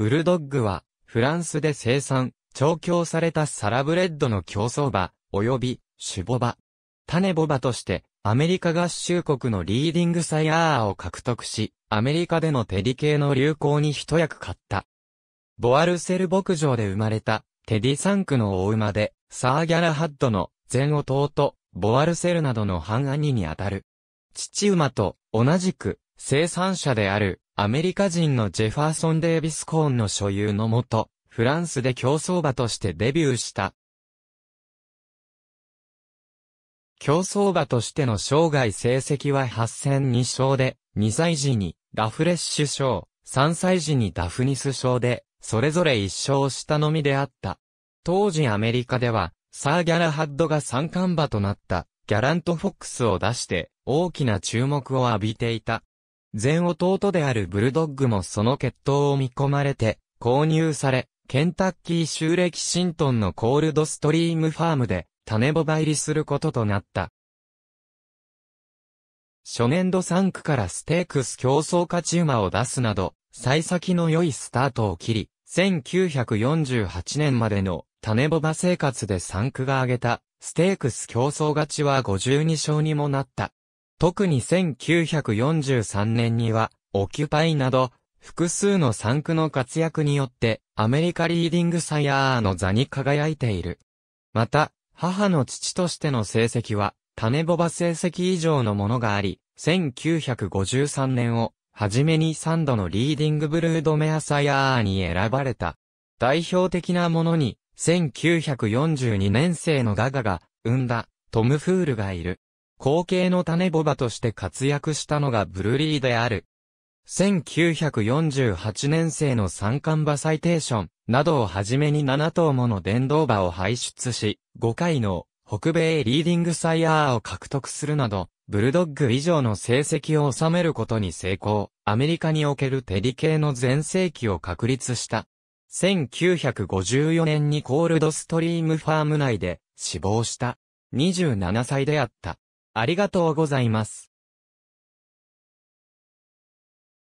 ブルドッグは、フランスで生産、調教されたサラブレッドの競争馬、及び、ュボバ。種ボバとして、アメリカ合衆国のリーディングサイヤーを獲得し、アメリカでのテディ系の流行に一役買った。ボアルセル牧場で生まれた、テディ3区の大馬で、サーギャラハッドの前弟、ボアルセルなどの半兄にあたる。父馬と同じく生産者であるアメリカ人のジェファーソン・デイビス・コーンの所有のもと、フランスで競走馬としてデビューした。競走馬としての生涯成績は8戦2勝で、2歳時にラフレッシュ賞、3歳時にダフニス賞で、それぞれ1勝したのみであった。当時アメリカでは、サー・ギャラハッドが三冠馬となった、ギャラント・フォックスを出して、大きな注目を浴びていた。全弟であるブルドッグもその血統を見込まれて、購入され、ケンタッキー州歴シントンのコールドストリームファームで、種ボバ入りすることとなった。初年度3区からステークス競争勝ち馬を出すなど、幸先の良いスタートを切り、1948年までの種ボバ生活で3区が挙げた、ステークス競争勝ちは52勝にもなった。特に1943年には、オキュパイなど、複数の産区の活躍によって、アメリカリーディングサイヤーの座に輝いている。また、母の父としての成績は、種ボバ成績以上のものがあり、1953年を、はじめに3度のリーディングブルードメアサイヤーに選ばれた。代表的なものに、1942年生のガガが、生んだ、トム・フールがいる。後継の種ボバとして活躍したのがブルリーである。1948年生の三冠馬サイテーションなどをはじめに7頭もの電動馬を輩出し、5回の北米リーディングサイヤーを獲得するなど、ブルドッグ以上の成績を収めることに成功、アメリカにおけるテリ系の全盛期を確立した。1954年にコールドストリームファーム内で死亡した。27歳であった。ありがとうございます。